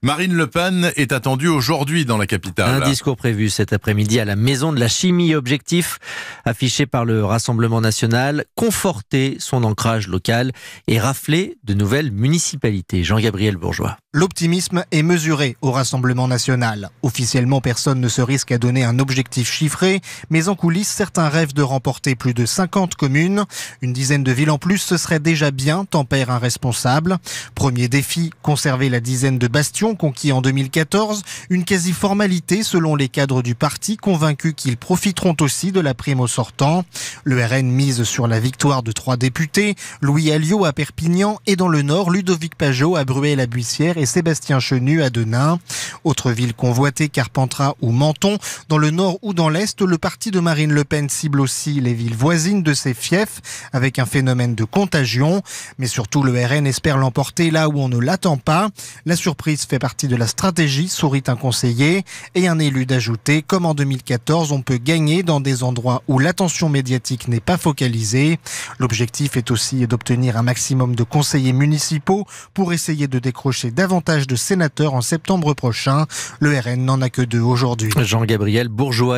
Marine Le Pen est attendue aujourd'hui dans la capitale. Un discours prévu cet après-midi à la Maison de la Chimie. Objectif affiché par le Rassemblement national conforter son ancrage local et rafler de nouvelles municipalités. Jean-Gabriel Bourgeois. L'optimisme est mesuré au Rassemblement national. Officiellement, personne ne se risque à donner un objectif chiffré, mais en coulisses, certains rêvent de remporter plus de 50 communes. Une dizaine de villes en plus, ce serait déjà bien, tempère un responsable. Premier défi, conserver la dizaine de bastions conquis en 2014, une quasi-formalité selon les cadres du parti convaincus qu'ils profiteront aussi de la prime au sortant. Le RN mise sur la victoire de trois députés, Louis Alliot à Perpignan et dans le Nord, Ludovic Pajot à Bruay-la-Buissière et Sébastien Chenu à Denain. Autre ville convoitée, Carpentras ou Menton. Dans le Nord ou dans l'Est, le parti de Marine Le Pen cible aussi les villes voisines de ses fiefs avec un phénomène de contagion. Mais surtout, le RN espère l'emporter là où on ne l'attend pas. La surprise fait partie de la stratégie, sourit un conseiller et un élu d'ajouter, comme en 2014, on peut gagner dans des endroits où l'attention médiatique n'est pas focalisée. L'objectif est aussi d'obtenir un maximum de conseillers municipaux pour essayer de décrocher davantage de sénateurs en septembre prochain. Le RN n'en a que deux aujourd'hui. Jean-Gabriel Bourgeois.